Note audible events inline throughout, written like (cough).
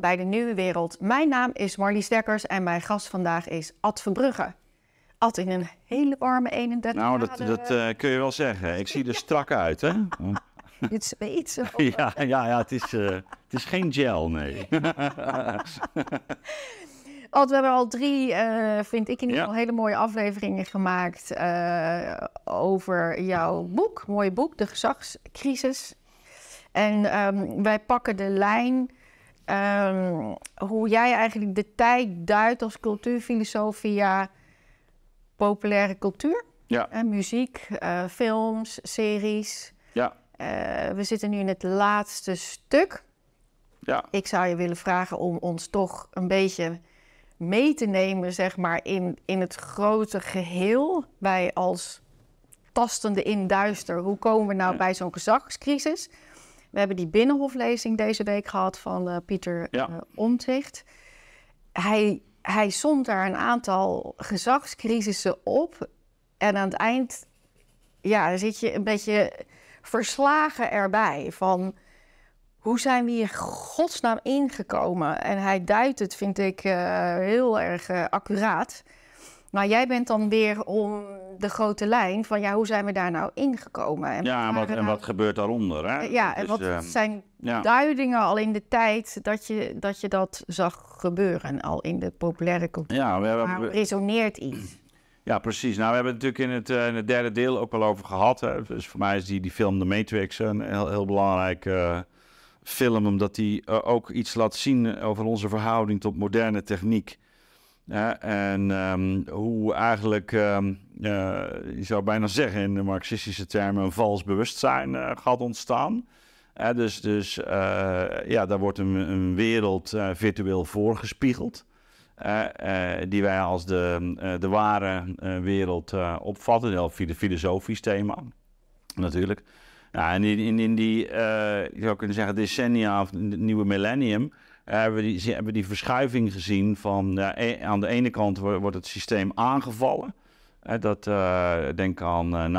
bij de Nieuwe Wereld. Mijn naam is Marlies Dekkers en mijn gast vandaag is Ad Verbrugge. Ad in een hele warme 31 Nou, dat, dat eh, kun je wel zeggen. Ik zie er (laughs) strak uit, hè? (laughs) Dit zweet zo. (laughs) Ja, ja, ja het, is, eh, het is geen gel, nee. Ad, we hebben al drie, eh, vind ik in ieder geval, hele mooie afleveringen gemaakt over jouw boek. Mooie boek, De Gezagscrisis. En ehm, wij pakken de lijn Ehm, hoe jij eigenlijk de tijd duidt als cultuurfilosoof via populaire cultuur. Eh, muziek, eh, films, series. Ja. Eh, we zitten nu in het laatste stuk. Ja. Ik zou je willen vragen om ons toch een beetje mee te nemen, zeg maar, in, in het grote geheel. Wij als tastende in duister, hoe komen we nou bij zo'n gezagscrisis? We hebben die binnenhoflezing deze week gehad van eh, Pieter ja. Eh, Omtzigt. Hij, hij somt daar een aantal gezagscrisissen op. En aan het eind ja, zit je een beetje verslagen erbij van... Hoe zijn we hier godsnaam ingekomen? En hij duidt het, vind ik, eh, heel erg accuraat. Maar nou, jij bent dan weer om de grote lijn van ja, hoe zijn we daar nou ingekomen? En ja, wat, en wat gebeurt daaronder? Hè? Ja, en dus, wat ehm, zijn duidingen al in de tijd dat je, dat je dat zag gebeuren, al in de populaire cultuur? Ja, we hebben... resoneert iets? Ja, precies. Nou, we hebben het natuurlijk in het, eh, in het derde deel ook wel over gehad. Hè. Dus voor mij is die, die film The Matrix een heel, heel belangrijk eh, film, omdat die eh, ook iets laat zien over onze verhouding tot moderne techniek en ehm, hoe eigenlijk, um, je zou bijna zeggen in de marxistische termen, een vals bewustzijn uh, gaat ontstaan. dus dus eh, ja, daar wordt een, een wereld virtueel voorgespiegeld. die wij als de, de ware wereld opvatten, heel filosofisch thema natuurlijk. Ja, en in, in, die, je zou kunnen zeggen, decennia of nieuwe millennium, hebben we die, hebben die verschuiving gezien van aan de ene kant wordt het systeem aangevallen. dat, denk aan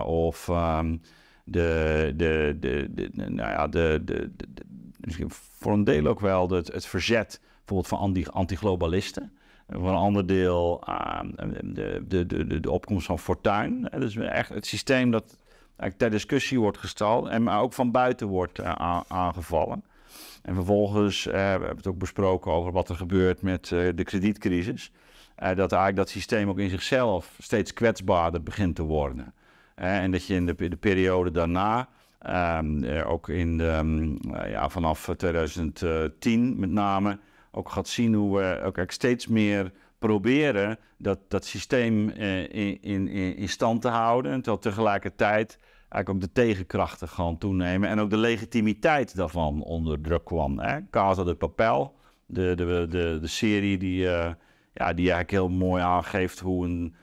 9-11 of de, de, de, de, nou ja, de, de, voor een deel ook wel het, het verzet bijvoorbeeld van anti, antiglobalisten. Voor een ander deel de, de, de, de opkomst van Fortuin. Dus echt het systeem dat ter discussie wordt gesteld en maar ook van buiten wordt aangevallen. En vervolgens uh, we hebben het ook besproken over wat er gebeurt met eh, de kredietcrisis. Eh, dat eigenlijk dat systeem ook in zichzelf steeds kwetsbaarder begint te worden. en dat je in de, de periode daarna, ehm, ook in mm, ja, vanaf 2010 met name, ook gaat zien hoe we ook steeds meer proberen dat, dat systeem in, in, in stand te houden. Terwijl tegelijkertijd eigenlijk ook de tegenkrachten gaan toenemen en ook de legitimiteit daarvan onder druk kwam. Hè? Casa de Papel, de, de, de, de serie die, eh, ja, die eigenlijk heel mooi aangeeft hoe een,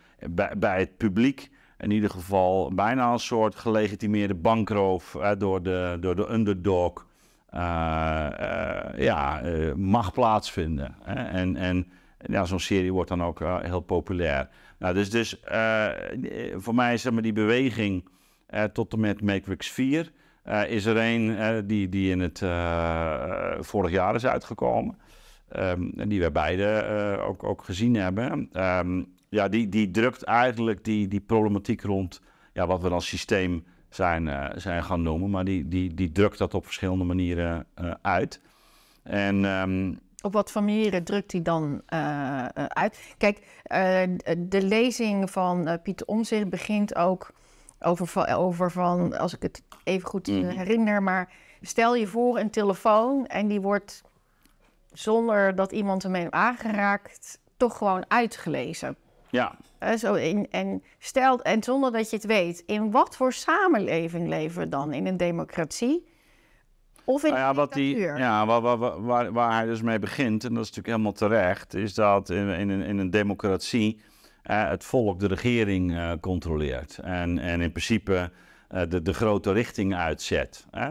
bij, het publiek in ieder geval bijna een soort gelegitimeerde bankroof hè, door, de, door de underdog eh, eh, ja, mag plaatsvinden. Hè. En, en ja, zo'n serie wordt dan ook heel populair. Nou, dus dus voor mij is zeg die beweging eh, tot en met Matrix 4 eh, is er een eh, die, die in het vorig jaar is uitgekomen. Ehm, en die we beide ook, ook gezien hebben. Ehm, ja, die, die drukt eigenlijk die, die problematiek rond ja, wat we dan systeem zijn, zijn gaan noemen. Maar die, die, die drukt dat op verschillende manieren uit. En ehm, op wat van manieren drukt hij dan uit? Kijk, de lezing van uh, Pieter Omzicht begint ook over, over van, als ik het even goed eh, mhm. herinner, maar stel je voor een telefoon en die wordt zonder dat iemand hem aangeraakt, toch gewoon uitgelezen. Ja. Eh, zo in, en, stel, en zonder dat je het weet, in wat voor samenleving leven we dan? In een democratie? Of in nou ja, een wat die, Ja, waar, waar, waar, waar, hij dus mee begint, en dat is natuurlijk helemaal terecht, is dat in, in, in een democratie het volk de regering eh, controleert. En, en in principe eh, de, de grote richting uitzet. Eh,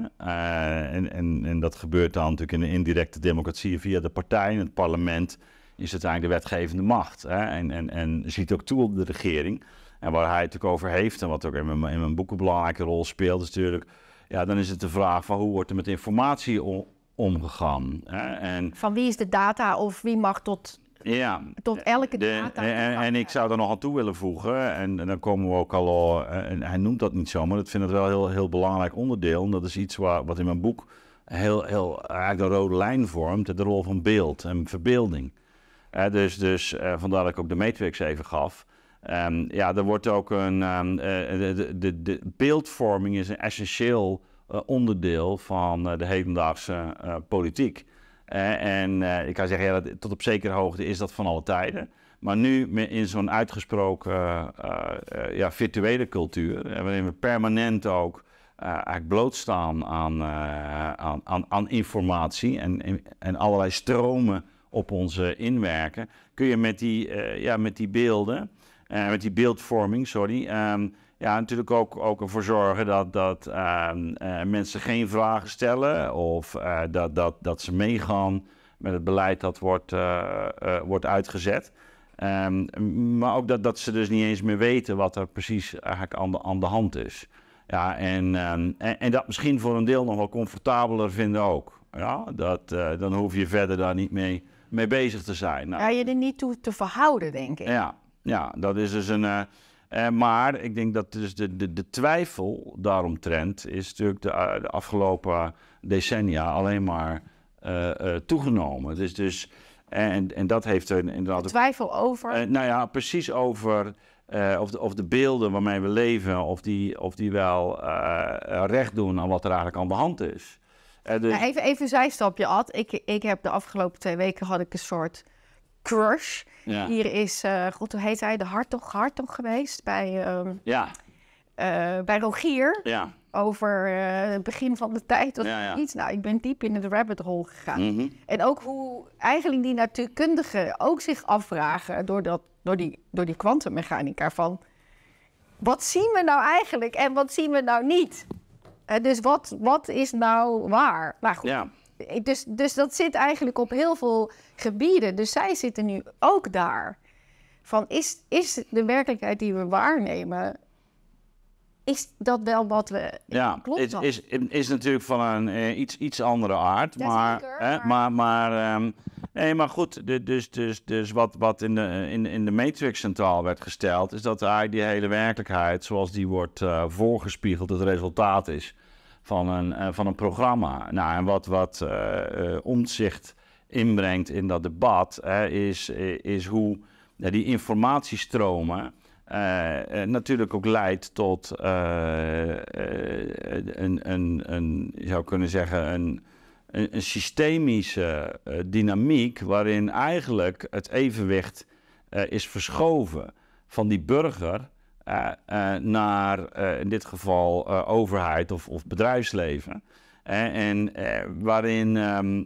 en, en, en, dat gebeurt dan natuurlijk in de indirecte democratie via de partij. In het parlement is uiteindelijk de wetgevende macht. Hè? En, en, en ziet ook toe op de regering. En waar hij het ook over heeft en wat ook in mijn, in mijn boek een belangrijke rol speelt, is natuurlijk. Ja, dan is het de vraag van hoe wordt er met informatie omgegaan. Hè? En, van wie is de data of wie mag tot ja. Tot elke data. en, en, ik zou er nog aan toe willen voegen, en, dan komen we ook al, eh, en hij noemt dat niet zo, maar dat vind ik wel een heel, heel belangrijk onderdeel. En dat is iets waar, wat in mijn boek heel, heel, eigenlijk de rode lijn vormt, de rol van beeld en verbeelding. Eh, dus dus eh, vandaar dat ik ook de matrix even gaf. Ehm, ja, er wordt ook een. Ehm, eh, de, de, de, beeldvorming is een essentieel onderdeel van de hedendaagse politiek en eh, ik kan zeggen, ja, dat, tot op zekere hoogte is dat van alle tijden. Maar nu in zo'n uitgesproken eh, eh, ja, virtuele cultuur, waarin we permanent ook eigenlijk blootstaan aan, aan, aan, aan, informatie en, en, allerlei stromen op ons inwerken, kun je met die, ja, met die beelden, met die beeldvorming, sorry, ehm, ja, natuurlijk ook, ook ervoor zorgen dat, dat ehm, eh, mensen geen vragen stellen of eh, dat, dat, dat ze meegaan met het beleid dat wordt, eh, wordt uitgezet. Ehm, maar ook dat, dat ze dus niet eens meer weten wat er precies eigenlijk aan de, aan de hand is. Ja, en, ehm, en, dat misschien voor een deel nog wel comfortabeler vinden ook. Ja, dat, dan hoef je verder daar niet mee, mee bezig te zijn. Nou, ja, je er niet toe te verhouden, denk ik. Ja, ja dat is dus een eh, maar ik denk dat dus de, de, de twijfel daaromtrent is natuurlijk eh, de, afgelopen decennia alleen maar uh, uh, toegenomen. Dus, dus, en, en dat heeft er inderdaad... Twijfel over? nou ja, precies over of, de, of de beelden waarmee we leven... of die, of die wel recht doen aan wat er eigenlijk aan de hand is. Nou, even, even een zijstapje, Ad. Ik, ik heb de afgelopen twee weken had ik een soort crush. Ja. Hier is, uh, god, hoe heet hij? De Hartog, Hartog geweest bij, um, ja. Eh, bij Rogier. Ja. Over eh, het begin van de tijd of iets. Nou, ik ben diep in de rabbit hole gegaan. Mhm. En ook hoe eigenlijk die natuurkundigen ook zich afvragen door, dat, door die door die kwantummechanica van... Wat zien we nou eigenlijk en wat zien we nou niet? dus wat, wat is nou waar? Nou goed, dus, dus dat zit eigenlijk op heel veel gebieden. Dus zij zitten nu ook daar. Van is, is de werkelijkheid die we waarnemen, is dat wel wat we. Ja, klopt is, is, is natuurlijk van een eh, iets, iets andere aard. Dat maar, zeker, hè, maar, maar, ehm, nee, maar goed, dus, dus, dus wat, wat in, de, in, in de Matrix centraal werd gesteld, is dat eigenlijk die hele werkelijkheid, zoals die wordt eh, voorgespiegeld, het resultaat is van een, eh, van een programma. Nou, en wat, wat eh, eh, omzicht inbrengt in dat debat, is, is hoe die informatiestromen natuurlijk ook leidt tot een, een, een, je zou kunnen zeggen, een, een, systemische dynamiek waarin eigenlijk het evenwicht is verschoven van die burger eh, eh, naar eh, in dit geval overheid of, of bedrijfsleven. en waarin ehm,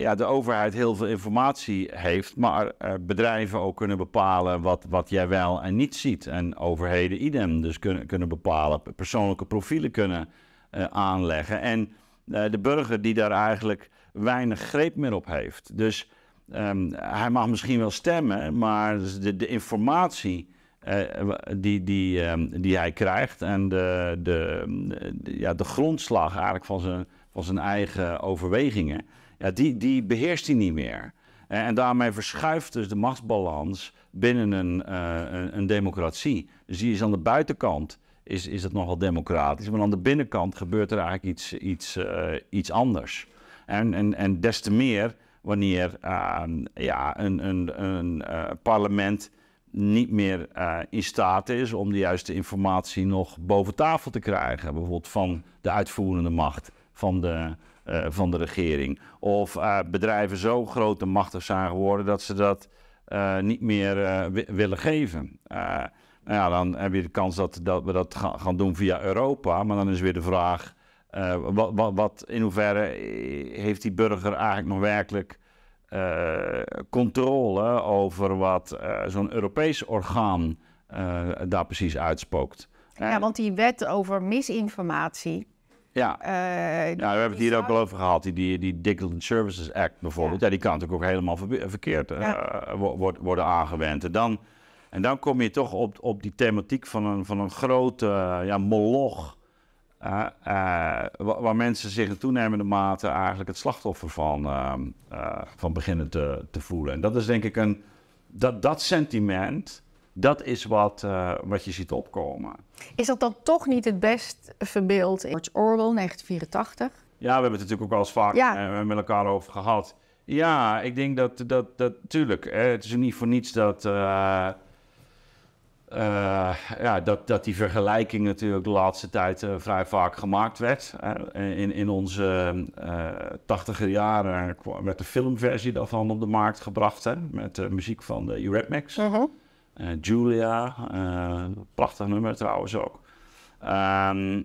ja, de overheid heel veel informatie heeft, maar bedrijven ook kunnen bepalen wat, wat jij wel en niet ziet. En overheden idem dus kunnen, kunnen bepalen, persoonlijke profielen kunnen aanleggen. En de burger die daar eigenlijk weinig greep meer op heeft. Dus ehm, hij mag misschien wel stemmen, maar de, de informatie eh, die, die, ehm, die hij krijgt en de, de, ja, de grondslag eigenlijk van zijn, van zijn eigen overwegingen, ja, die, die beheerst hij niet meer. Eh, en daarmee verschuift dus de machtsbalans binnen een, eh, een, een democratie. Dus is aan de buitenkant is, is het nogal democratisch. Maar aan de binnenkant gebeurt er eigenlijk iets, iets, iets anders. En, en, en des te meer wanneer ehm, ja, een, een, een parlement niet meer eh, in staat is om de juiste informatie nog boven tafel te krijgen. Bijvoorbeeld van de uitvoerende macht van de, eh, van de regering. Of eh, bedrijven zo groot en machtig zijn geworden dat ze dat niet meer willen geven. nou ja, dan heb je de kans dat, dat we dat gaan doen via Europa. Maar dan is weer de vraag: wat, wat, wat, in hoeverre heeft die burger eigenlijk nog werkelijk eh, controle over wat eh, zo'n Europees orgaan eh, daar precies uitspookt. Ja, want die wet over misinformatie. Ja, we hebben het hier ook al over gehad. Die, die, Digital Services Act bijvoorbeeld. Ja. die kan natuurlijk ook helemaal verkeerd worden, worden aangewend. En dan, en dan kom je toch op, op die thematiek van een, van een grote ja, moloch eh, waar mensen zich in toenemende mate eigenlijk het slachtoffer van, ehm, eh, van beginnen te, te voelen. En dat is denk ik een. Dat, dat sentiment, dat is wat, eh, wat je ziet opkomen. Is dat dan toch niet het best verbeeld? George Orwell, 1984. Ja, we hebben het natuurlijk ook al eens vaak ja. met elkaar over gehad. Ja, ik denk dat, dat, dat tuurlijk. het is niet voor niets dat eh, ja, dat, dat die vergelijking natuurlijk de laatste tijd eh, vrij vaak gemaakt werd. in, in onze eh, tachtiger jaren werd de filmversie daarvan op de markt gebracht. met de muziek van de Eurythmics. -huh. Mhm. Julia, prachtig nummer trouwens ook. Ehm,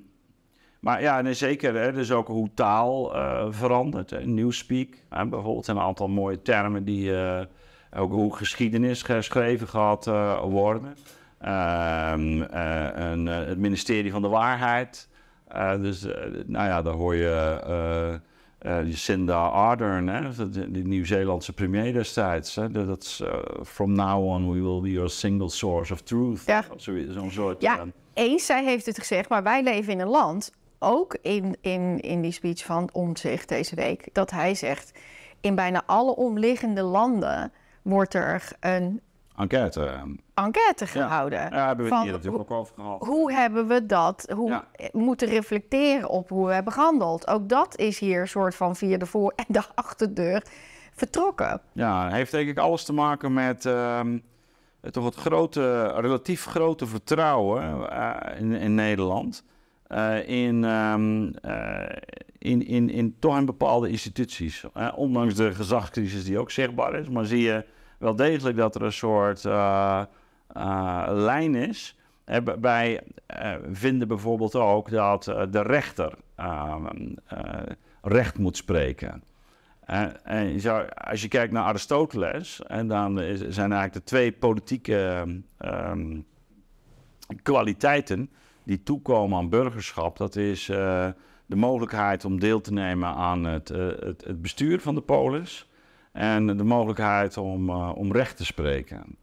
maar ja, en zeker hè, dus ook hoe taal verandert. Hè. Newspeak, hè, bijvoorbeeld een aantal mooie termen die... ook hoe geschiedenis geschreven gaat worden. Ehm, eh, en, eh, het ministerie van de Waarheid. Eh, dus nou ja, daar hoor je Jacinda Ardern, hè, de, de Nieuw-Zeelandse premier destijds. Hè, dat is from now on we will be your single source of truth. Ja. Zo'n soort. Ja, eens, zij heeft het gezegd, maar wij leven in een land ook in, in, in die speech van zich deze week, dat hij zegt: in bijna alle omliggende landen wordt er een enquête. Eh. Enquête gehouden. Ja, hebben we het hier natuurlijk ook over gehad. Hoe hebben we dat, hoe moeten reflecteren op hoe we hebben gehandeld? Ook dat is hier soort van via de voor- en de achterdeur vertrokken. Ja, heeft denk ik alles te maken met ehm, toch het grote, relatief grote vertrouwen eh, in, in, Nederland. Eh, in, ehm, in, in, in toch in bepaalde instituties. ondanks de gezagscrisis die ook zichtbaar is, maar zie je wel degelijk dat er een soort eh, eh, lijn is. Wij eh, vinden bijvoorbeeld ook dat de rechter ehm, recht moet spreken. En, zou, als je kijkt naar Aristoteles, en dan zijn eigenlijk de twee politieke ehm, kwaliteiten die toekomen aan burgerschap. Dat is de mogelijkheid om deel te nemen aan het, het bestuur van de polis. En de mogelijkheid om, eh, om recht te spreken.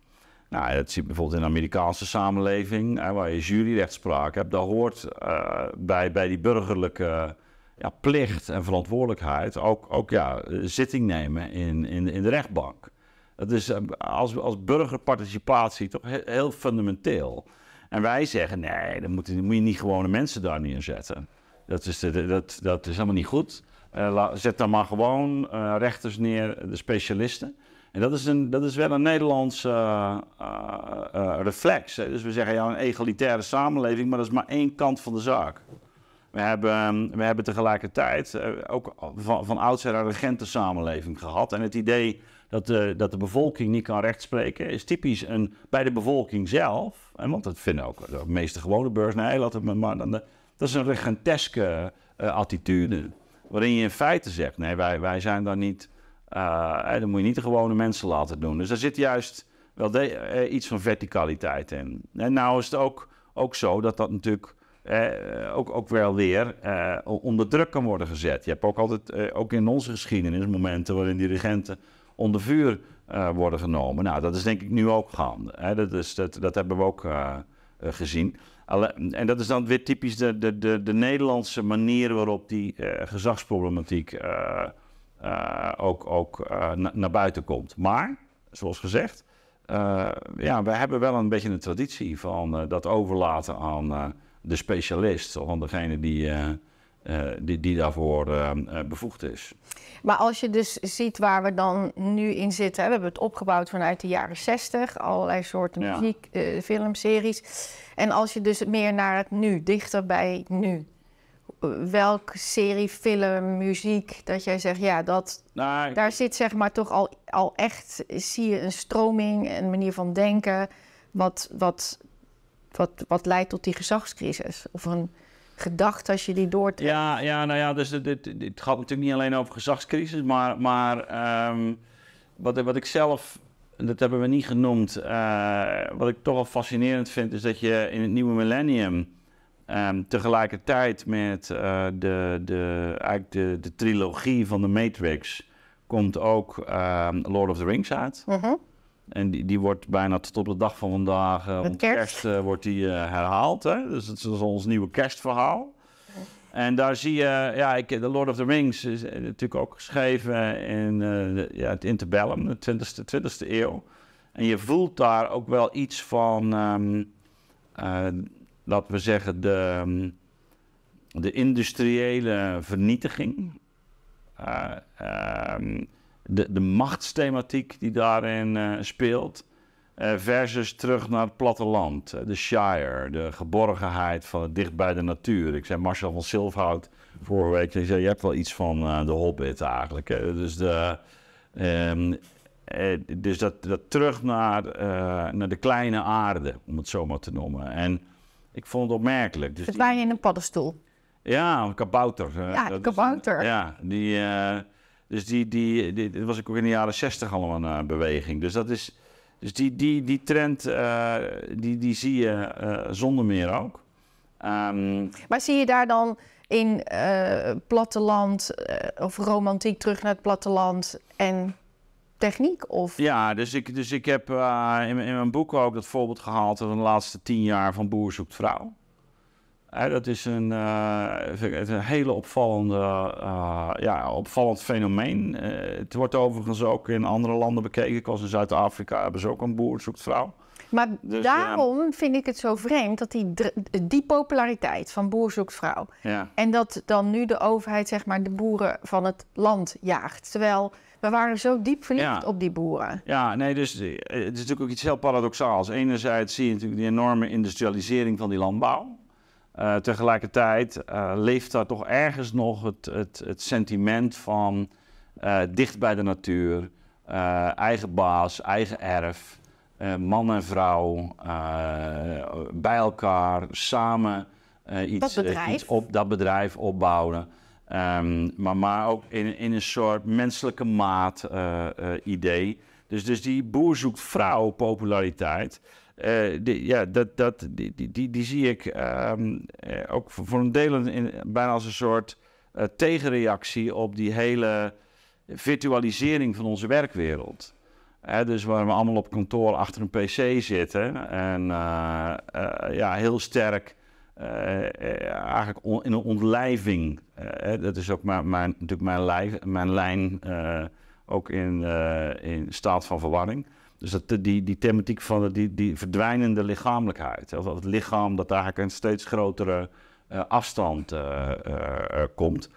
Nou, dat je bijvoorbeeld in de Amerikaanse samenleving, waar je juryrechtspraak hebt. Daar hoort eh, bij, bij die burgerlijke ja, plicht en verantwoordelijkheid ook, ook ja, zitting nemen in, in, de rechtbank. Dat is eh, als, als burgerparticipatie toch heel, fundamenteel. En wij zeggen, nee, dan moet, je, moet je niet gewone mensen daar neerzetten. Dat is, dat, dat is helemaal niet goed. Eh, zet dan maar gewoon eh, rechters neer, de specialisten. En dat is, een, dat is wel een Nederlandse eh, reflex. Hè? Dus we zeggen ja, een egalitaire samenleving, maar dat is maar één kant van de zaak. We hebben, ehm, we hebben tegelijkertijd ook van, van oudsher een regentensamenleving gehad. En het idee dat de, dat de bevolking niet kan rechtspreken is typisch een, bij de bevolking zelf. want dat vinden ook de meeste gewone burgers. Nee, laat het maar. dat is een regenteske uh, attitude. Waarin je in feite zegt: nee, wij, wij zijn daar niet. Uh, dan moet je niet de gewone mensen laten doen. Dus daar zit juist wel de, eh, iets van verticaliteit in. En nou is het ook, ook zo dat dat natuurlijk. ook, ook wel weer eh, onder druk kan worden gezet. Je hebt ook altijd, ook in onze geschiedenis, momenten waarin dirigenten onder vuur worden genomen. Nou, dat is denk ik nu ook gaande. Hè? Dat, is, dat, dat hebben we ook gezien en dat is dan weer typisch de, de, de, Nederlandse manier waarop die eh, gezagsproblematiek eh, eh, ook, ook naar buiten komt. Maar, zoals gezegd, ja, we hebben wel een beetje een traditie van dat overlaten aan de specialist, aan degene die eh, die, die daarvoor ehm, eh, bevoegd is. Maar als je dus ziet waar we dan nu in zitten, hè, we hebben het opgebouwd vanuit de jaren 60, allerlei soorten muziek, eh, filmseries. En als je dus meer naar het nu, dichter bij nu, welke serie, film, muziek, dat jij zegt, ja, dat, nou, daar zit zeg maar toch al, al echt, zie je een stroming, een manier van denken, wat, wat, wat, wat leidt tot die gezagscrisis. Of een, gedacht als je die doortrekt? Ja, ja nou ja, dus dit, gaat natuurlijk niet alleen over gezagscrisis, maar, maar ehm, wat, wat ik zelf, dat hebben we niet genoemd, eh, wat ik toch wel fascinerend vind, is dat je in het nieuwe millennium ehm, tegelijkertijd met eh, de, de, eigenlijk de, de trilogie van de Matrix komt ook ehm, Lord of the Rings uit. Mhm. En die, wordt bijna tot op de dag van vandaag, uh, kerst, kerst eh, wordt die eh, herhaald. Hè? Dus het is dus ons nieuwe kerstverhaal. En daar zie je, ja, ik, The Lord of the Rings is natuurlijk ook geschreven in ja, het interbellum, de 20e, 20 eeuw. En je voelt daar ook wel iets van, um, laten we zeggen, de, ehm, de industriële vernietiging. Ehm, de, de machtsthematiek die daarin eh, speelt. Eh, versus terug naar het platteland, eh, de shire, de geborgenheid van het dicht bij de natuur. Ik zei Marcel van Silfhout vorige week, ik zei, je hebt wel iets van de Hobbit eigenlijk. dus de, ehm, dus dat, dat, terug naar, naar de kleine aarde, om het zo maar te noemen. En ik vond het opmerkelijk. Dus het waren in een paddenstoel. Ja, een kabouter. Ja, een kabouter. ja, die, dus die, die, die, dat was ook in de jaren zestig al een eh, beweging. Dus, dat is, dus die, die, die trend eh, die, die zie je eh, zonder meer ook. Ehm, maar zie je daar dan in platteland of romantiek terug naar het platteland en techniek? Of? Ja, dus ik, dus ik heb in, in, mijn boek ook dat voorbeeld gehaald van de laatste tien jaar van Boer zoekt vrouw dat is een, eh, een hele opvallende, eh, ja, opvallend fenomeen. Eh, het wordt overigens ook in andere landen bekeken. Ik was in Zuid-Afrika, hebben ze ook een boer zoekt vrouw. Maar dus, daarom vind ik het zo vreemd dat die, die populariteit van boer zoekt vrouw... Ja. en dat dan nu de overheid zeg maar, de boeren van het land jaagt. Terwijl we waren zo diep verliefd op die boeren. Ja, nee, dus het is natuurlijk ook iets heel paradoxaals. Enerzijds zie je natuurlijk die enorme industrialisering van die landbouw... Eh, tegelijkertijd uh, leeft daar toch ergens nog het, het, het sentiment van eh, dicht bij de natuur, eigen baas, eigen erf, man en vrouw, bij elkaar, samen iets, dat iets op dat bedrijf opbouwen. Ehm, maar, maar ook in, in een soort menselijke maat idee. Dus, dus die boer zoekt vrouw populariteit. Eh, die, ja, dat, dat, die, die, die, zie ik ehm, eh, ook voor een deel in, bijna als een soort eh, tegenreactie op die hele virtualisering van onze werkwereld. dus waar we allemaal op kantoor achter een pc zitten en ja, heel sterk eigenlijk in een ontlijving. dat is ook mijn, mijn, natuurlijk mijn, lijf, mijn lijn ook in, in staat van verwarring. Dus dat, eh, die, die thematiek van die, die verdwijnende lichamelijkheid. Of het lichaam dat eigenlijk een steeds grotere eh, afstand eh, komt.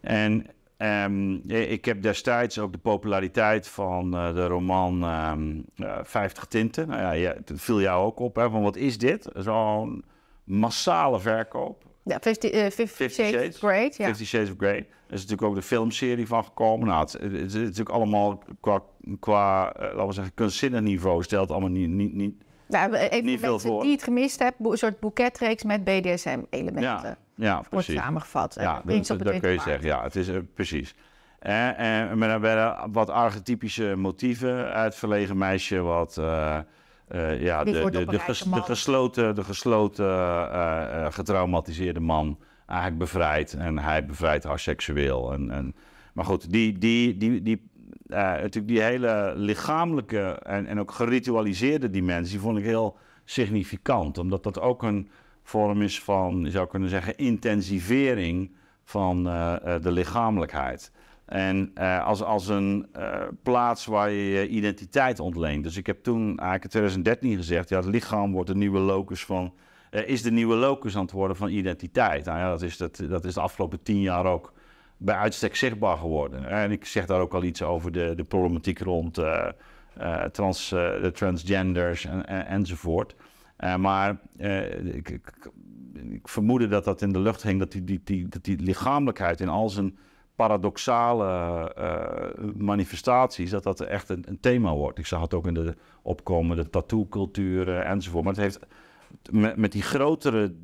En ehm, ik heb destijds ook de populariteit van de roman um, ehm, 50 Tinten. Nou ja, je viel jou ook op. Hè, van wat is dit? Zo'n massale verkoop. Ja, fifty uh, Shades, of Grey. Ja. Shades of Grey. is natuurlijk ook de filmserie van gekomen. Nou, het, is natuurlijk allemaal qua, qua uh, laten we zeggen, kunstzinnig stelt allemaal niet, niet, niet, nou, even niet veel voor. die het gemist hebben, een soort boeketreeks met BDSM-elementen. Ja, ja precies. Wordt samengevat. Ja, eh, dat, dat kun je zeggen. Ja, het is precies. En, en, maar wat archetypische motieven uit Verlegen Meisje, wat... Eh, ja, de, de, de, de, gesloten, de gesloten eh, eh, getraumatiseerde man eigenlijk bevrijdt. En hij bevrijdt haar seksueel. En, en, maar goed, die, die, die, die, natuurlijk die hele lichamelijke en, en ook geritualiseerde dimensie vond ik heel significant. Omdat dat ook een vorm is van, je zou kunnen zeggen, intensivering van de lichamelijkheid. En eh, als, als een eh, plaats waar je je identiteit ontleent. Dus ik heb toen eigenlijk in 2013 gezegd: ja, het lichaam wordt de nieuwe locus van. Eh, is de nieuwe locus aan het worden van identiteit. Nou ja, dat is, dat, dat is de afgelopen tien jaar ook bij uitstek zichtbaar geworden. En ik zeg daar ook al iets over de, de problematiek rond trans, de transgenders en, en enzovoort. maar ik, ik, ik, vermoedde dat dat in de lucht hing, dat die, die, die, dat die lichamelijkheid in al zijn paradoxale eh, manifestaties, dat dat echt een, een, thema wordt. Ik zag het ook in de opkomende tattoo culturen enzovoort. Maar het heeft met, die grotere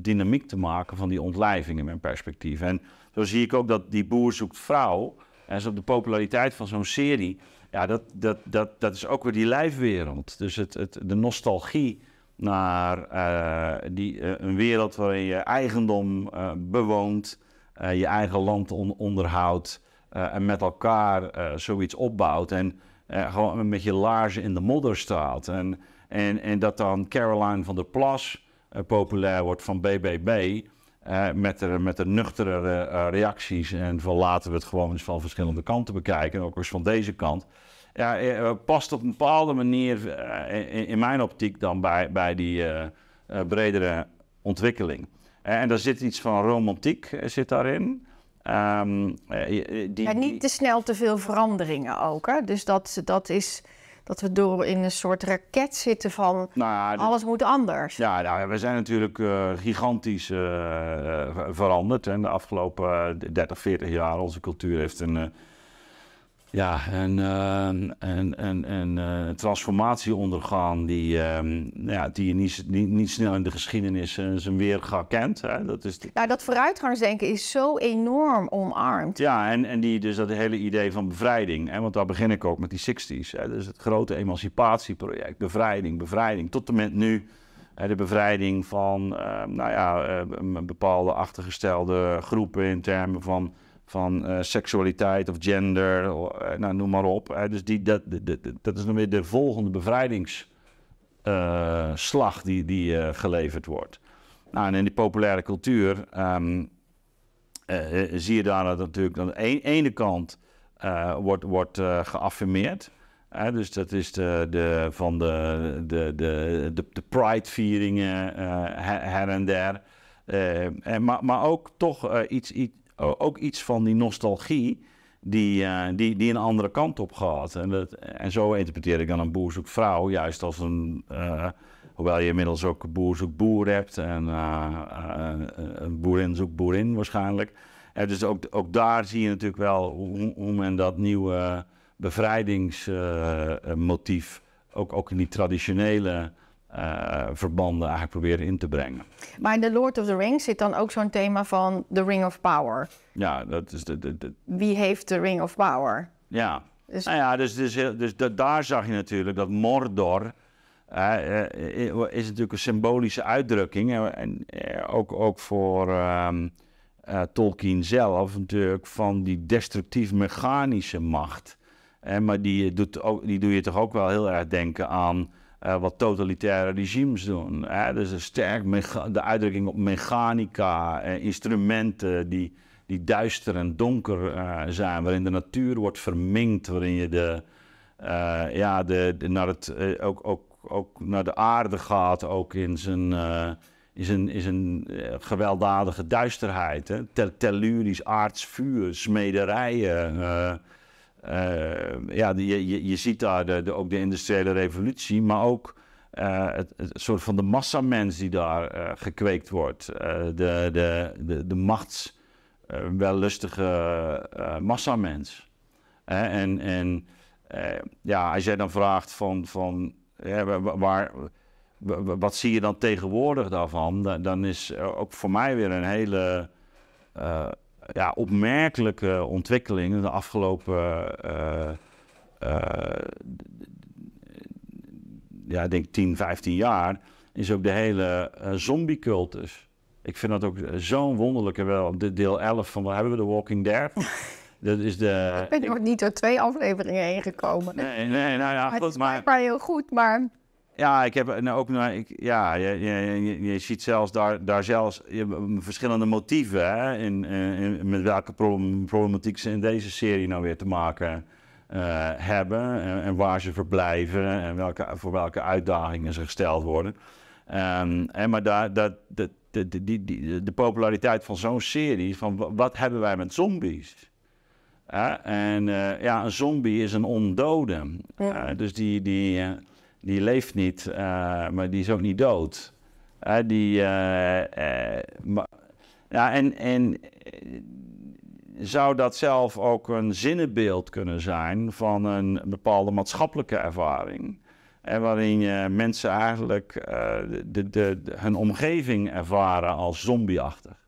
dynamiek te maken van die ontlijving in mijn perspectief. En zo zie ik ook dat die boer zoekt vrouw, en zo op de populariteit van zo'n serie, ja, dat, dat, dat, dat is ook weer die lijfwereld. Dus het, het, de nostalgie naar eh, die, eh, een wereld waarin je eigendom bewoont eh, je eigen land on onderhoudt eh, en met elkaar eh, zoiets opbouwt. En gewoon met je laarzen in de modder staat. En, en, en dat dan Caroline van der Plas populair wordt van BBB. met, de, met de nuchtere reacties. En van laten we het gewoon eens van verschillende kanten bekijken. Ook eens van deze kant. Ja, past op een bepaalde manier in, in, mijn optiek dan bij, bij die bredere ontwikkeling. Eh, en daar zit iets van romantiek eh, zit daarin. Um, die, ja, niet te snel te veel veranderingen ook. Hè? Dus dat, dat is dat we door in een soort raket zitten van nou alles moet anders. Ja, nou, we zijn natuurlijk gigantisch veranderd. in de afgelopen 30, 40 jaar, onze cultuur heeft een ja, ehm, en, en, en, en eh, transformatie ondergaan die, ehm, ja, die je niet, niet, niet, snel in de geschiedenis eh, zijn weerga kent. Hè? Dat is Nou, dat vooruitgangsdenken is zo enorm omarmd. Ja, en, en die, dus dat hele idee van bevrijding. Hè? Want daar begin ik ook met die 60s. Hè? Dus het grote emancipatieproject. Bevrijding, bevrijding. Tot en met nu de bevrijding van ehm, nou ja, bepaalde achtergestelde groepen in termen van van eh, seksualiteit of gender, eh, nou, noem maar op. Dus die, dat, dat, dat is dan weer de volgende bevrijdingsslag eh, die, die geleverd wordt. Nou, en in die populaire cultuur ehm, zie je daar dat natuurlijk aan de e-, ene kant wordt, wordt geaffirmeerd. dus dat is de, de, van de, de, de, de, pride-vieringen her, en der. en, maar, maar ook toch iets, iets, eh, ook iets van die nostalgie die, eh, die, die een andere kant op gaat. En, dat, en zo interpreteer ik dan een boer vrouw juist als een... Eh, hoewel je inmiddels ook boer boer hebt en een boerin zoekt boerin waarschijnlijk. dus ook, ook daar zie je natuurlijk wel hoe, hoe men dat nieuwe bevrijdingsmotief... ook, ook in die traditionele eh, verbanden eigenlijk proberen in te brengen. Maar in The Lord of the Rings zit dan ook zo'n thema van the Ring of Power. Ja, dat is de. de, de... Wie heeft de Ring of Power? Ja. Dus... Nou ja, dus, dus, dus, daar zag je natuurlijk dat Mordor. is natuurlijk een symbolische uitdrukking. En, eh, ook, ook voor ehm, eh, Tolkien zelf natuurlijk van die destructief-mechanische macht. maar die, doet ook, die doe je toch ook wel heel erg denken aan eh, wat totalitaire regimes doen. Hè? Dus een sterk de uitdrukking op mechanica, en instrumenten die, die duister en donker eh, zijn, waarin de natuur wordt verminkt, waarin je de, eh, ja, de, naar het, ook, ook, ook naar de aarde gaat, ook in zijn, is een, is een gewelddadige duisterheid. Hè? Tellurisch aards vuur, smederijen. Ehm, ja, je, je, je, ziet daar de, de, ook de industriële revolutie, maar ook eh, het, soort van de massamens die daar eh, gekweekt wordt. Eh, de, de, de, de machts, wellustige massamens. en en ja, als jij dan vraagt van, van waar, wat zie je dan tegenwoordig daarvan? Dan, dan is ook voor mij weer een hele ja, opmerkelijke ontwikkeling de afgelopen, eh, eh, ja, denk 10, 15 jaar, is ook de hele eh, zombie-cultus. Ik vind dat ook zo'n wonderlijke, wel, de deel 11 van, waar hebben we, de Walking Dead? (laughs) Dat is de... Ik ben nog niet door twee afleveringen heen gekomen. Nee, nee, nou ja, maar het maar... maar heel goed, maar... Ja, ik heb nou, ook nou, ik, ja, je, je, je, ziet zelfs daar, daar zelfs je, verschillende motieven hè, in, eh, in, met welke problematiek ze in deze serie nou weer te maken eh, hebben en, waar ze verblijven en welke, voor welke uitdagingen ze gesteld worden. en ehm, maar daar, dat, de, de, die, de populariteit van zo'n serie, van wat hebben wij met zombies? en eh, ja, een zombie is een ondode. Ja. dus die, die, die leeft niet, eh, maar die is ook niet dood. Eh, die, eh, ja, en, en zou dat zelf ook een zinnenbeeld kunnen zijn van een bepaalde maatschappelijke ervaring? En waarin mensen eigenlijk de, de, de, hun omgeving ervaren als zombieachtig.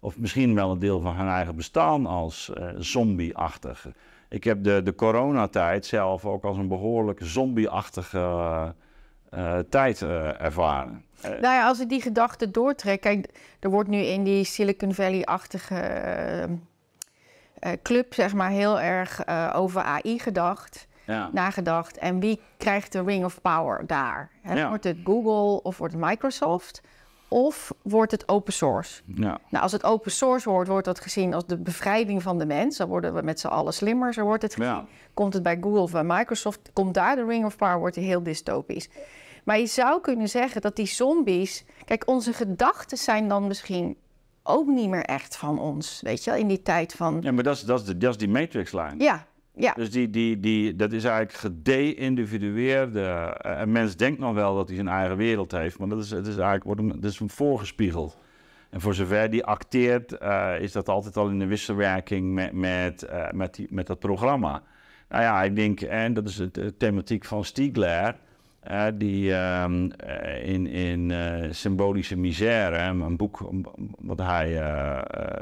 Of misschien wel een deel van hun eigen bestaan als zombieachtig. Ik heb de, de coronatijd zelf ook als een behoorlijk zombieachtige uh, tijd eh, ervaren. Nou ja, als ik die gedachte doortrek, kijk, er wordt nu in die Silicon Valley-achtige club, zeg maar, heel erg over AI gedacht. nagedacht. En wie krijgt de Ring of Power daar? Hè? Wordt het Google of wordt het Microsoft? of wordt het open source? Ja. Nou, als het open source wordt, wordt dat gezien als de bevrijding van de mens. Dan worden we met z'n allen slimmer, zo wordt het gezien. Komt het bij Google of bij Microsoft, komt daar de Ring of Power, wordt die heel dystopisch. Maar je zou kunnen zeggen dat die zombies... Kijk, onze gedachten zijn dan misschien ook niet meer echt van ons, weet je wel, in die tijd van... Ja, maar dat is, dat is, de, dat is die matrixlijn. Ja, ja. Dus die, die, die, dat is eigenlijk gedeïndividueerde. Eh, een mens denkt nog wel dat hij zijn eigen wereld heeft, maar dat is, het is eigenlijk wordt hem, is voorgespiegeld. En voor zover die acteert, eh, is dat altijd al in de wisselwerking met, met, eh, met, die, met dat programma. Nou ja, ik denk, en dat is de thematiek van Stiegler, die ehm, in, in Symbolische Misère, een boek wat hij,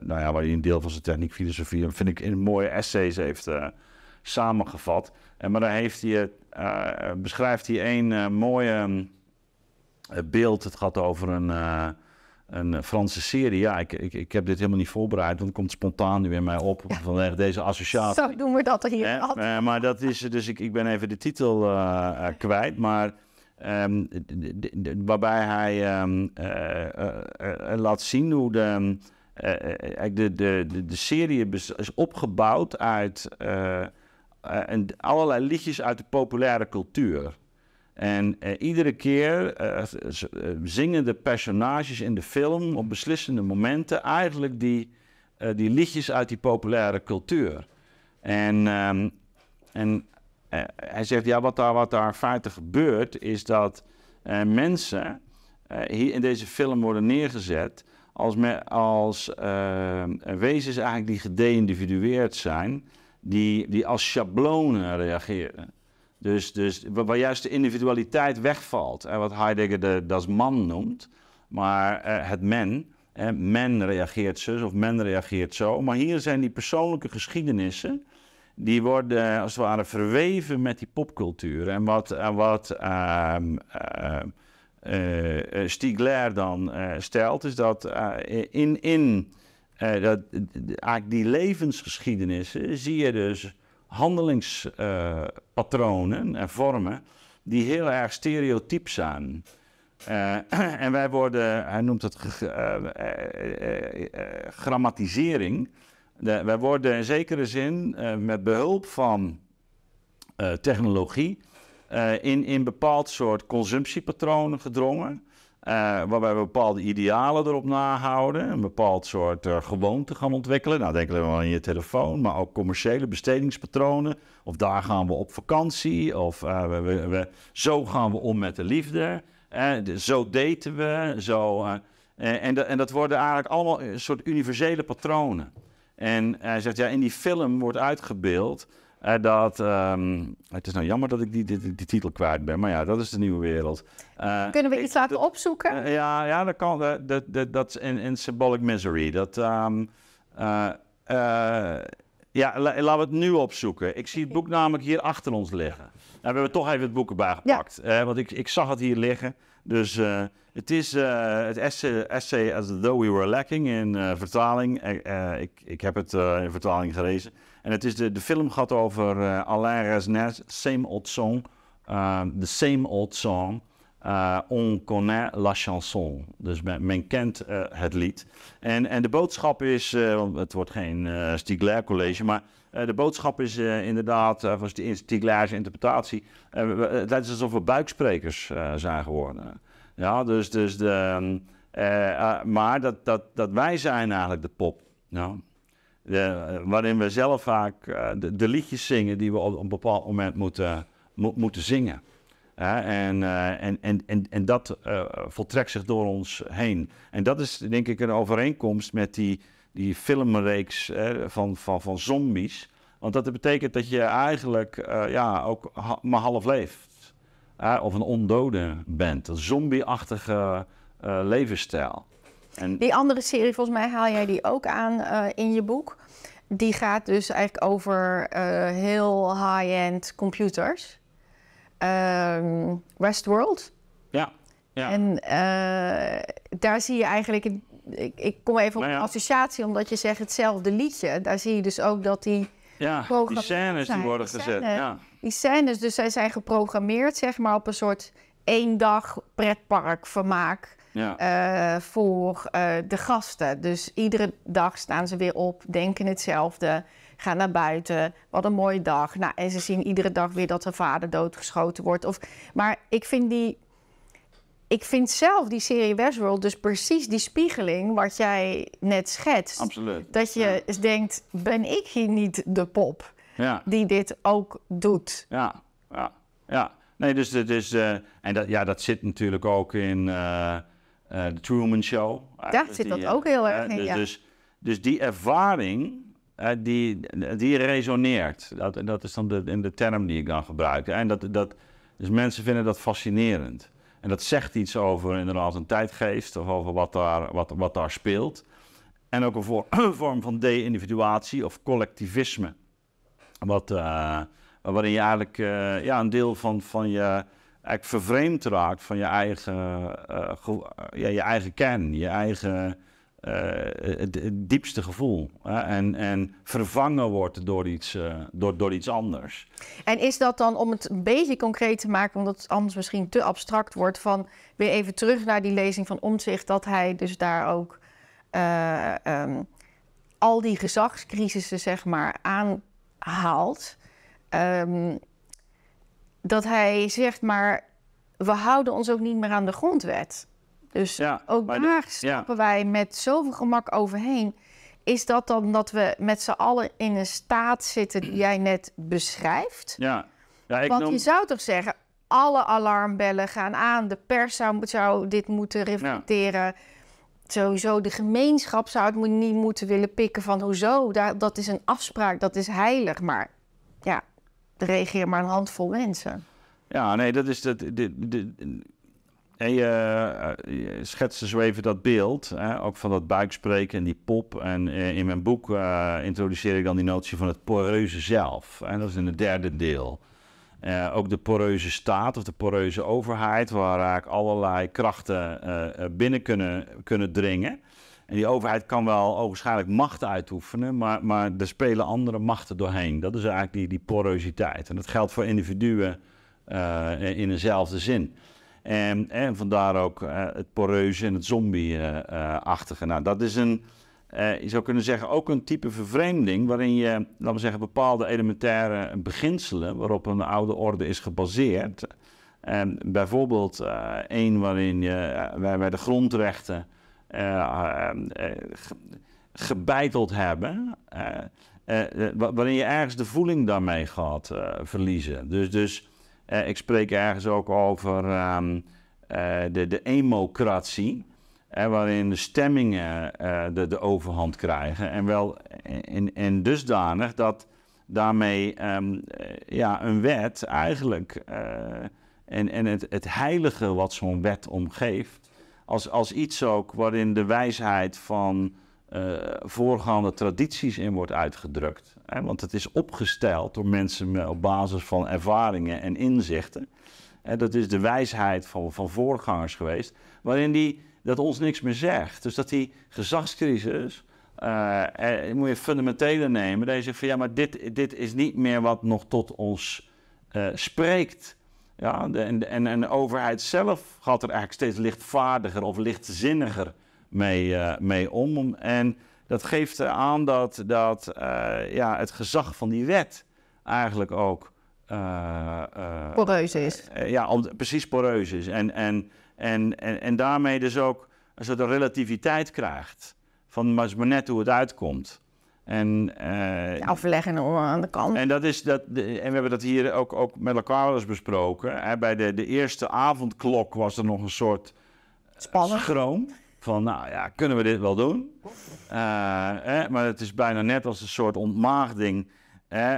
nou ja, waar hij een deel van zijn techniekfilosofie, vind ik in mooie essays heeft samengevat. En, maar daar heeft hij, eh, eh, beschrijft hij een uh, eh, mooie mm, beeld. Het gaat over een, een Franse serie. Ja, ik, ik, ik heb dit helemaal niet voorbereid, want het komt spontaan nu in mij op (laughs) vanwege deze associatie. Zo doen we dat hier. Eh, maar dat is, dus ik, ik ben even de titel kwijt, maar... Ehm, waarbij hij ehm, laat zien hoe de, de, de, de, de serie is opgebouwd uit eh, en allerlei liedjes uit de populaire cultuur. En eh, iedere keer uh, zingen de personages in de film op beslissende momenten eigenlijk die, die liedjes uit die populaire cultuur. En, ehm, en hij zegt, ja, wat daar, wat daar feitelijk gebeurt, is dat mensen hier in deze film worden neergezet als, me, als ehm, wezens eigenlijk die gedeindividueerd zijn die, die als schablonen reageren. Dus, dus waar juist de individualiteit wegvalt. En wat Heidegger de das man noemt. Maar eh, het men, men reageert zo of men reageert zo. Maar hier zijn die persoonlijke geschiedenissen, die worden eh, als het ware verweven met die popcultuur. En wat, en wat ehm, eh, eh, Stiegler dan stelt, is dat in, in uh, dat, eigenlijk die levensgeschiedenissen zie je dus handelingspatronen eh, en vormen die heel erg stereotyp zijn. Eh, (clears throat) en wij worden, hij noemt het grammatisering. wij worden in zekere zin met behulp van technologie in, in bepaald soort consumptiepatronen gedrongen. Eh, waarbij we bepaalde idealen erop nahouden, een bepaald soort uh, gewoonte gaan ontwikkelen. Nou, denken we wel aan je telefoon, maar ook commerciële bestedingspatronen. Of daar gaan we op vakantie, of eh, we, we, zo gaan we om met de liefde. zo daten we, zo. en, dat, en dat worden eigenlijk allemaal een soort universele patronen. En hij zegt, ja, in die film wordt uitgebeeld eh, dat, ehm, het is nou jammer dat ik die, titel kwijt ben, maar ja, dat is de nieuwe wereld. Eh, Kunnen we iets laten opzoeken? Eh, ja, ja, dat kan. Dat, in, in Symbolic Misery. Dat, ehm, ja, laten we het nu opzoeken. Ik zie het boek namelijk hier achter ons liggen. Nou, we hebben toch even het boek erbij gepakt, want ik, ik zag het hier liggen. Dus het is het essay, As Though We Were Lacking in vertaling. ik, ik heb het in vertaling gelezen. En het is de, de film gaat over uh, Alain Resnais, Same Old Song. De eh, the Same Old Song. Eh, on connaît la chanson. Dus men, kent het lied. En, en de boodschap is, het wordt geen Stigler college, maar de boodschap is inderdaad, van Stiglers interpretatie, het is alsof we buiksprekers zijn geworden. Ja, dus, dus de, maar dat, dat, dat wij zijn eigenlijk de pop. Ja. Eh, waarin we zelf vaak eh, de, liedjes zingen die we op, op een bepaald moment moeten, moeten zingen. En, eh, en, en, en, en, dat voltrekt zich door ons heen. En dat is denk ik een overeenkomst met die, die filmreeks van, van, van zombies. Want dat betekent dat je eigenlijk ja, ook maar half leeft. of een ondode bent. Een zombieachtige levensstijl. En... Die andere serie, volgens mij haal jij die ook aan eh, in je boek. Die gaat dus eigenlijk over eh, heel high-end computers. Ehm, Westworld. Ja. ja. En eh, daar zie je eigenlijk ik, ik, kom even op een nou associatie, omdat je zegt hetzelfde liedje. Daar zie je dus ook dat die... Ja, die scènes die worden gezet. ja. Die scènes, dus zij zijn geprogrammeerd zeg maar op een soort één dag pretpark vermaak. Eh, voor eh, de gasten. Dus iedere dag staan ze weer op, denken hetzelfde, gaan naar buiten. Wat een mooie dag. Nou, en ze zien iedere dag weer dat hun vader doodgeschoten wordt. Of, maar ik vind die. Ik vind zelf die serie Westworld dus precies die spiegeling wat jij net schetst. Absoluut. Dat je dus denkt, ben ik hier niet de pop ja. die dit ook doet? Ja, ja, ja. Nee, dus, dus uh, en dat, ja, dat zit natuurlijk ook in. Eh, de Truman Show. Daar eh, dus zit dat ook eh, heel erg in, dus, ja. dus, dus, die ervaring, die, die resoneert. Dat, dat is dan de, in de term die ik dan gebruik. En dat, dat, dus mensen vinden dat fascinerend. En dat zegt iets over inderdaad een tijdgeest of over wat daar, wat, wat daar speelt. En ook een, vorm (clears throat) van de-individuatie of collectivisme. Wat, waarin je eigenlijk ja, een deel van, van je vervreemd raakt van je eigen, uh, ja, je eigen kern, je eigen eh, het, diepste gevoel. en, en vervangen wordt door iets, door, door iets anders. En is dat dan, om het een beetje concreet te maken, omdat het anders misschien te abstract wordt, van weer even terug naar die lezing van Omtzigt, dat hij dus daar ook ehm, al die gezagscrisissen, zeg maar, aanhaalt. Ehm, dat hij zegt, maar we houden ons ook niet meer aan de grondwet. Dus ook daar stappen wij met zoveel gemak overheen. Is dat dan dat we met z'n allen in een staat zitten die jij net beschrijft? Ja. ja ik Want je zou toch zeggen, alle alarmbellen gaan aan. De pers zou, dit moeten reflecteren. Sowieso, de gemeenschap zou het niet moeten willen pikken van hoezo. dat is een afspraak, dat is heilig. Maar reageer maar een handvol mensen. Ja, nee, dat is dat. En je eh, schetste zo dus even dat beeld, hè, ook van dat buikspreken en die pop. En eh, in mijn boek eh, introduceer ik dan die notie van het poreuze zelf. En dat is in het derde deel. ook de poreuze staat of de poreuze overheid, waar eigenlijk allerlei krachten binnen kunnen, kunnen dringen. En die overheid kan wel waarschijnlijk macht uitoefenen, maar, maar er spelen andere machten doorheen. Dat is eigenlijk die, die porositeit. En dat geldt voor individuen eh, in dezelfde zin. En, vandaar ook eh, het poreuze en het zombie nou, dat is een, eh, je zou kunnen zeggen, ook een type vervreemding waarin je, laten we zeggen, bepaalde elementaire beginselen waarop een oude orde is gebaseerd. En bijvoorbeeld één waarin je, wij bij de grondrechten eh, ehm, eh, gebijteld gebeiteld hebben. Eh, waarin je ergens de voeling daarmee gaat verliezen. Dus, dus ik spreek ergens ook over ehm, de, de emocratie. waarin de stemmingen de, de, overhand krijgen. En wel in, dusdanig dat daarmee ehm, ja, een wet eigenlijk en, en het, het heilige wat zo'n wet omgeeft, als, als iets ook waarin de wijsheid van eh, voorgaande tradities in wordt uitgedrukt. Hè? Want het is opgesteld door mensen op basis van ervaringen en inzichten. En dat is de wijsheid van, van voorgangers geweest, waarin die dat ons niks meer zegt. Dus dat die gezagscrisis uh, moet je fundamentele nemen. Dat je zegt van ja, maar dit, dit is niet meer wat nog tot ons eh, spreekt. Ja, de, en, en, en de overheid zelf gaat er eigenlijk steeds lichtvaardiger of lichtzinniger mee, eh, mee om. En dat geeft aan dat, dat eh, ja, het gezag van die wet eigenlijk ook. Uh, poreus is. ja, precies poreus is. En, en, en, en, en daarmee dus ook een soort relativiteit krijgt. Van maar net hoe het uitkomt. En, uh, aan de kant. En, dat is dat, en we hebben dat hier ook, ook met elkaar wel eens besproken. Hè? Bij de, de eerste avondklok was er nog een soort schroom. Van, nou ja, kunnen we dit wel doen? Eh, maar het is bijna net als een soort ontmaagding.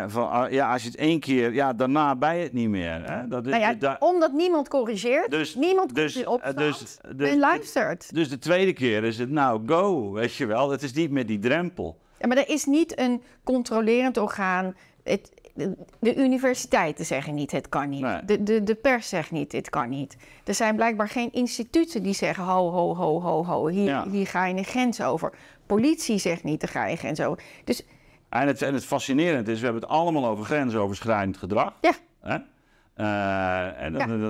Van, ah, ja, als je het één keer, ja, daarna bij het niet meer. Dat, nou ja, omdat niemand corrigeert, dus, niemand dus, eh, opstaat dus, dus, en luistert. Dus de tweede keer is het nou go, weet je wel. Het is niet meer die drempel. Ja, maar er is niet een controlerend orgaan. Het, de universiteiten zeggen niet het kan niet. De, de, de pers zegt niet het kan niet. Er zijn blijkbaar geen instituten die zeggen ho, ho, ho, ho, ho. Hier, hier ga je een grens over. Politie zegt niet, te ga je Dus... En, het, en het fascinerend is, we hebben het allemaal over grensoverschrijdend gedrag. Ja. Hè? Eh, en dat,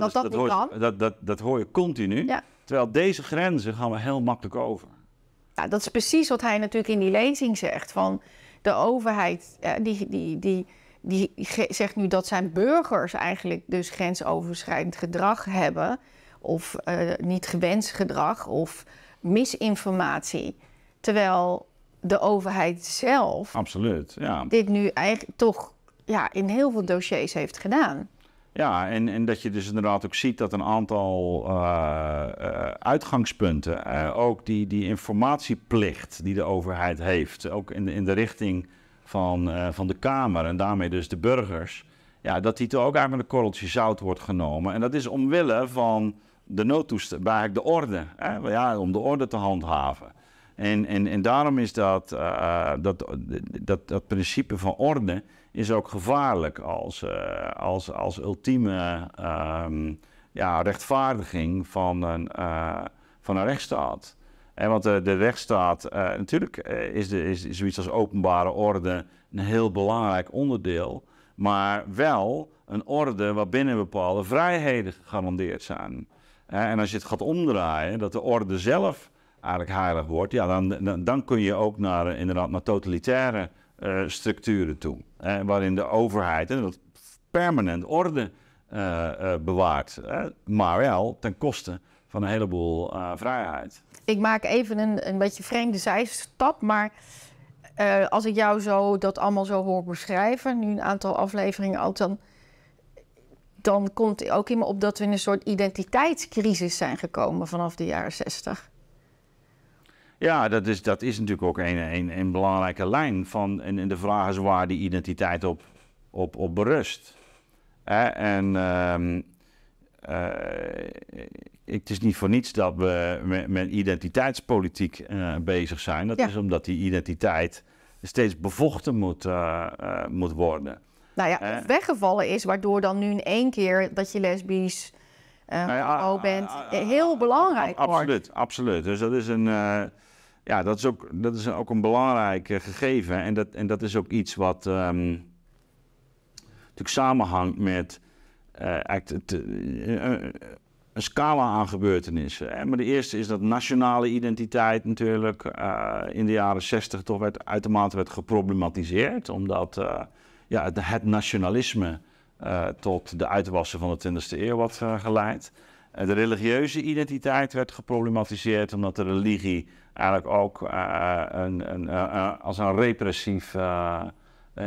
dat, dat, dat hoor, je continu. Terwijl deze grenzen gaan we heel makkelijk over. Ja, dat is precies wat hij natuurlijk in die lezing zegt. Van de overheid, eh, die, die, die, die zegt nu dat zijn burgers eigenlijk dus grensoverschrijdend gedrag hebben. Of eh, niet gewenst gedrag of misinformatie. Terwijl de overheid zelf Absoluut, ja. dit nu eigenlijk toch ja, in heel veel dossiers heeft gedaan. Ja, en, en dat je dus inderdaad ook ziet dat een aantal eh, eh, uitgangspunten, eh, ook die, die informatieplicht die de overheid heeft, ook in de, in de richting van, van de Kamer en daarmee dus de burgers, ja, dat die toch ook eigenlijk met een korreltje zout wordt genomen. En dat is omwille van de noodtoestand, eigenlijk de orde, hè? Ja, om de orde te handhaven. En, en, en daarom is dat, dat, dat, dat principe van orde is ook gevaarlijk als, eh, als, als ultieme ehm, ja, rechtvaardiging van een, eh, van een rechtsstaat. En want de, de rechtsstaat, eh, natuurlijk is, de, is, zoiets als openbare orde een heel belangrijk onderdeel, maar wel een orde waarbinnen bepaalde vrijheden gegarandeerd zijn. en als je het gaat omdraaien, dat de orde zelf eigenlijk heilig wordt, ja, dan, dan, dan kun je ook naar, inderdaad, naar totalitaire eh, structuren toe. Hè, waarin de overheid en dat permanent orde eh, eh, bewaart. Hè, maar wel ten koste van een heleboel vrijheid. Ik maak even een, een beetje vreemde zijstap, maar als ik jou zo dat allemaal zo hoor beschrijven, nu een aantal afleveringen al, dan, dan komt ook in me op dat we in een soort identiteitscrisis zijn gekomen vanaf de jaren zestig. Ja, dat is, dat is natuurlijk ook een, een, een belangrijke lijn. Van, en, de vraag is waar die identiteit op, op, op berust. Hè? En ehm, eh, het is niet voor niets dat we met, identiteitspolitiek eh, bezig zijn. Dat is omdat die identiteit steeds bevochten moet, eh, moet worden. Nou ja, of weggevallen is, waardoor dan nu in één keer dat je lesbisch uh, nou bent, heel belangrijk. Absoluut, absoluut. Dus dat is een ja, dat is ook, dat is ook een belangrijk eh, gegeven. En dat, en dat is ook iets wat ehm, natuurlijk samenhangt met eh, act, eh, een scala aan gebeurtenissen. Maar de eerste is dat nationale identiteit natuurlijk in de jaren zestig toch werd, uitermate werd geproblematiseerd. Omdat ja, het, nationalisme tot de uitwassen van de 20e eeuw wat geleid. de religieuze identiteit werd geproblematiseerd omdat de religie eigenlijk ook eh, een, een, eh, eh, als een repressief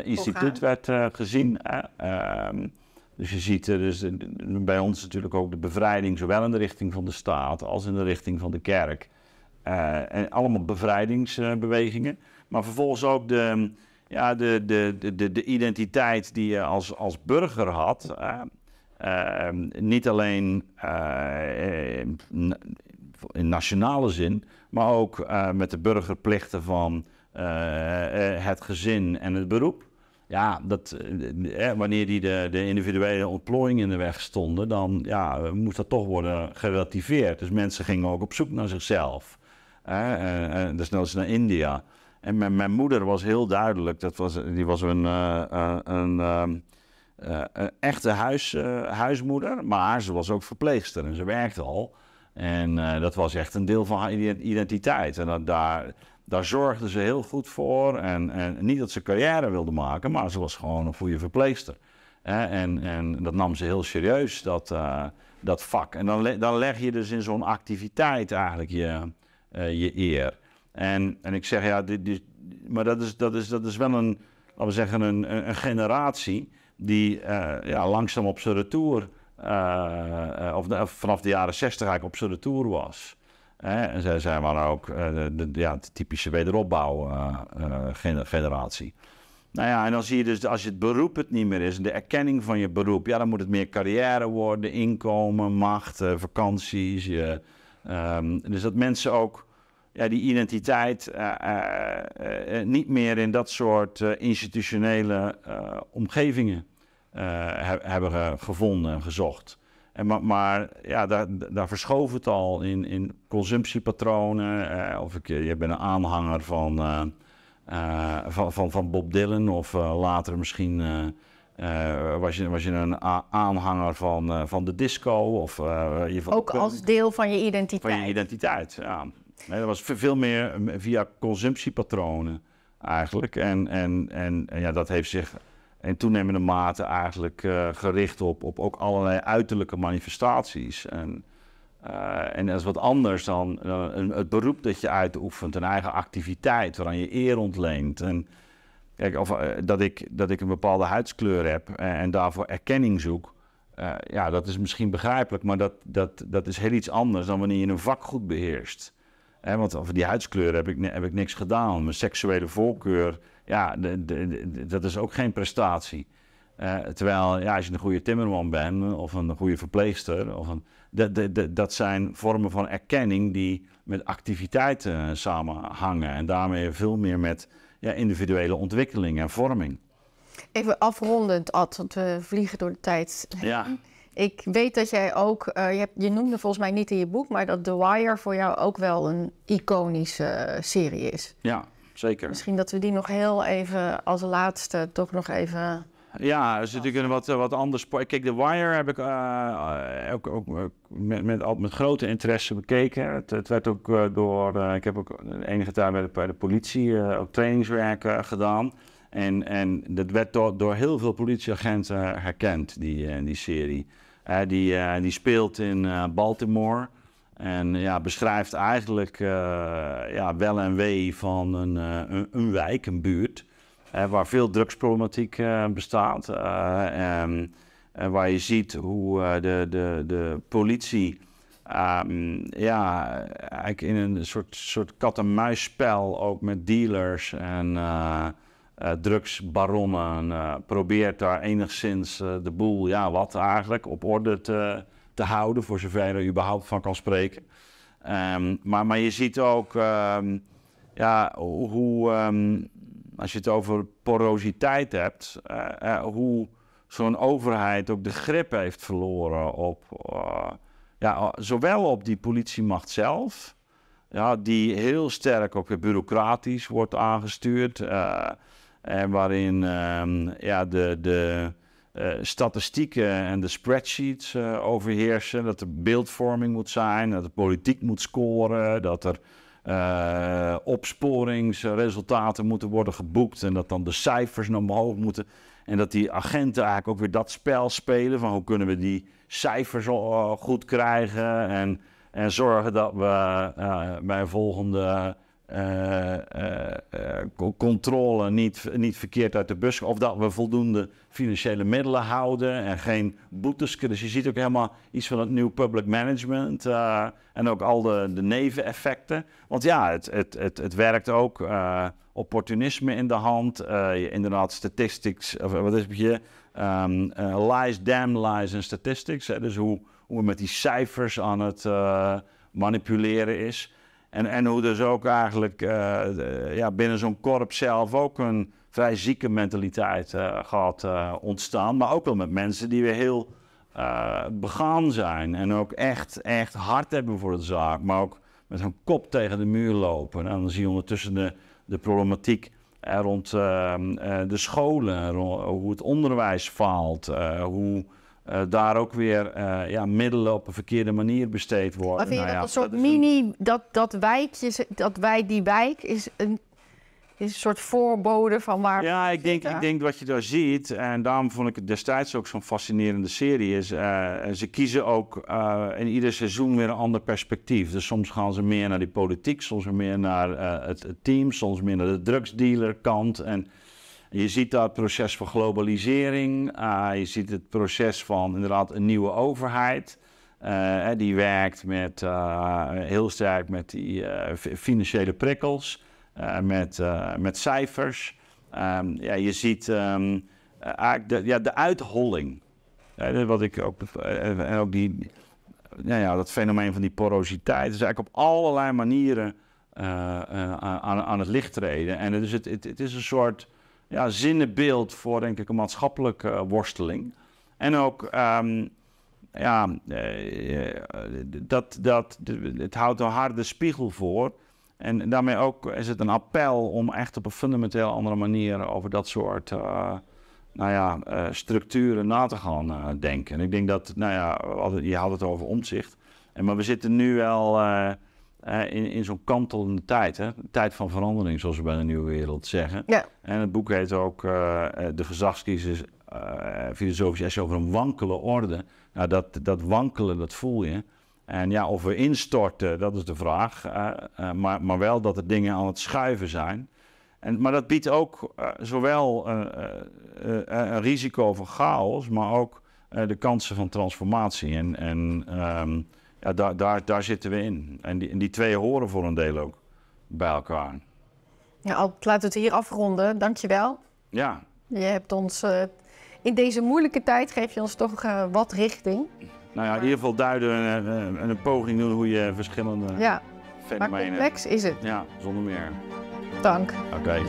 instituut werd gezien. Ehm, dus je ziet dus, bij ons natuurlijk ook de bevrijding, zowel in de richting van de staat als in de richting van de kerk. en allemaal bevrijdingsbewegingen. Maar vervolgens ook de, ja, de, de, de, de identiteit die je als, als burger had. Ehm, niet alleen in nationale zin, maar ook eh, met de burgerplichten van eh, eh, het gezin en het beroep. Ja, dat, wanneer die de, individuele ontplooiing in de weg stonden, dan ja, moest dat toch worden gerelativeerd. Dus mensen gingen ook op zoek naar zichzelf. desnoods naar India. En mijn, moeder was heel duidelijk, dat was, die was een, een, ehm, echte huis, huismoeder, maar ze was ook verpleegster en ze werkte al. En eh, dat was echt een deel van haar identiteit. En dat, daar, daar zorgde ze heel goed voor. En, en niet dat ze carrière wilde maken, maar ze was gewoon een goede verpleegster. En, en dat nam ze heel serieus, dat, eh, dat vak. En dan, dan leg je dus in zo'n activiteit eigenlijk je, eh, je eer. En, en ik zeg ja, dit, dit, maar dat is, dat, is, dat is wel een, laten we zeggen, een, een generatie die ja, langzaam op zijn retour eh, eh, of, of, vanaf de jaren 60 eigenlijk op zijn retour was. En zij zijn maar ook eh, de, ja, de typische wederopbouwgeneratie. nou ja, en dan zie je dus als je het beroep het niet meer is, de erkenning van je beroep, ja, dan moet het meer carrière worden, inkomen, macht, vakanties. Je, ehm, dus dat mensen ook ja, die identiteit niet meer in dat soort institutionele omgevingen eh, hebben gevonden en gezocht. En maar, maar ja, daar, daar verschoof het al in, in consumptiepatronen. Eh, of ik, eh, je bent een aanhanger van, van, van, van, Bob Dylan. Of later misschien was, je, was je een aanhanger van, van de disco. Of, je, Ook als deel van je identiteit. Van je identiteit, ja. dat was veel meer via consumptiepatronen eigenlijk. En, en, en, en ja, dat heeft zich en toenemende mate eigenlijk eh, gericht op, op ook allerlei uiterlijke manifestaties. En, eh, en dat is wat anders dan eh, een, het beroep dat je uitoefent, een eigen activiteit waaraan je eer ontleent. En, kijk, of, dat, ik, dat ik een bepaalde huidskleur heb en, daarvoor erkenning zoek. ja, dat is misschien begrijpelijk, maar dat, dat, dat is heel iets anders dan wanneer je een vak goed beheerst. Eh, want over die huidskleur heb ik, heb ik niks gedaan. Mijn seksuele voorkeur ja, de, dat is ook geen prestatie. Eh, terwijl ja, als je een goede timmerman bent of een goede verpleegster, of een, dat zijn vormen van erkenning die met activiteiten samenhangen en daarmee veel meer met ja, individuele ontwikkeling en vorming. Even afrondend, Ad, want we vliegen door de tijd. Ja. (laughs) Ik weet dat jij ook, eh, je, noemde volgens mij niet in je boek, maar dat The Wire voor jou ook wel een iconische eh, serie is. Ja. Misschien dat we die nog heel even als laatste toch nog even ja, is natuurlijk een wat, eh, wat anders. Kijk, The Wire heb ik eh, eh, ook, ook met, met, met, grote interesse bekeken. Het, het werd ook door. ik heb ook enige tijd bij de, politie ook trainingswerk gedaan. En, en dat werd door, heel veel politieagenten herkend, die, die serie. die, die speelt in Baltimore. En ja, beschrijft eigenlijk eh, ja, wel en wee van een, eh, een, wijk, een buurt, waar veel drugsproblematiek eh, bestaat. En, en waar je ziet hoe de, de, de politie ehm, ja, eigenlijk in een soort, soort kat-en-muisspel ook met dealers en drugsbaronnen probeert daar enigszins de boel, ja wat eigenlijk, op orde te te houden, voor zover je überhaupt van kan spreken. Ehm, maar, maar je ziet ook ehm, ja, hoe, ehm, als je het over porositeit hebt, eh, eh, hoe zo'n overheid ook de grip heeft verloren op, eh, ja, zowel op die politiemacht zelf, ja, die heel sterk ook bureaucratisch wordt aangestuurd. en waarin ja, de, de, eh, statistieken en de spreadsheets eh, overheersen. Dat er beeldvorming moet zijn, dat de politiek moet scoren, dat er eh, opsporingsresultaten moeten worden geboekt en dat dan de cijfers naar omhoog moeten. En dat die agenten eigenlijk ook weer dat spel spelen van hoe kunnen we die cijfers goed krijgen en, en zorgen dat we bij een volgende eh, eh, eh, controle niet, niet verkeerd uit de bus. Of dat we voldoende financiële middelen houden en geen boetes. Dus je ziet ook helemaal iets van het nieuw public management. en ook al de, de neveneffecten. Want ja, het, het, het, het werkt ook opportunisme in de hand. Je, inderdaad, statistics. Of, wat is het? Je, ehm, lies, damn lies en statistics. Dus hoe, hoe we met die cijfers aan het manipuleren is. En, en hoe dus ook eigenlijk eh, ja, binnen zo'n korps zelf ook een vrij zieke mentaliteit uh, eh, gaat eh, ontstaan. Maar ook wel met mensen die weer heel begaan zijn. En ook echt, echt hard hebben voor de zaak. Maar ook met hun kop tegen de muur lopen. En dan zie je ondertussen de, de problematiek rond ehm, de scholen. hoe het onderwijs faalt. hoe eh, daar ook weer eh, ja, middelen op een verkeerde manier besteed worden. Nou dat ja, soort mini, dat, dat wijkje, dat wij die wijk is een, is een soort voorbode van waar. Ja, ik denk, ik denk wat je daar ziet, en daarom vond ik het destijds ook zo'n fascinerende serie, is uh, ze kiezen ook in ieder seizoen weer een ander perspectief. Dus soms gaan ze meer naar die politiek, soms meer naar het, het, team, soms meer naar de drugsdealer kant. En, je ziet dat proces van globalisering. Eh, je ziet het proces van inderdaad een nieuwe overheid. Eh, die werkt met, eh, heel sterk met die, financiële prikkels, met, met cijfers. Ehm, ja, je ziet ehm, eigenlijk de, ja, de uitholling. wat ik ook, en ook die, nou ja, dat fenomeen van die porositeit is eigenlijk op allerlei manieren aan, aan, het licht treden. En het is, het, het is een soort ja, beeld voor, denk ik, een maatschappelijke eh, worsteling. En ook, ehm, ja, eh, eh, dat, dat, het houdt een harde spiegel voor. En daarmee ook is het een appel om echt op een fundamenteel andere manier over dat soort nou ja, structuren na te gaan denken. En ik denk dat, nou ja, je had het over omzicht. En, maar we zitten nu wel in, in zo'n kantelende tijd. Hè? Een tijd van verandering, zoals we bij de Nieuwe Wereld zeggen. Ja. En het boek heet ook eh, De Gezagskiezers, eh, filosofisch essay over een wankele orde. Nou, dat, dat wankelen, dat voel je. En ja, of we instorten, dat is de vraag. Eh, maar, maar wel dat er dingen aan het schuiven zijn. En, maar dat biedt ook zowel een risico van chaos, maar ook de kansen van transformatie. En, en ehm, ja, daar, daar, daar zitten we in. En die, die twee horen voor een deel ook bij elkaar. Ja, laten we het hier afronden. Dankjewel. Ja. Je hebt ons eh, in deze moeilijke tijd geef je ons toch eh, wat richting. Nou ja, in ieder geval duiden en een, eh, een, poging doen hoe je verschillende ja. fenomenen... Maar complex is het. Ja, zonder meer. Dank. Oké.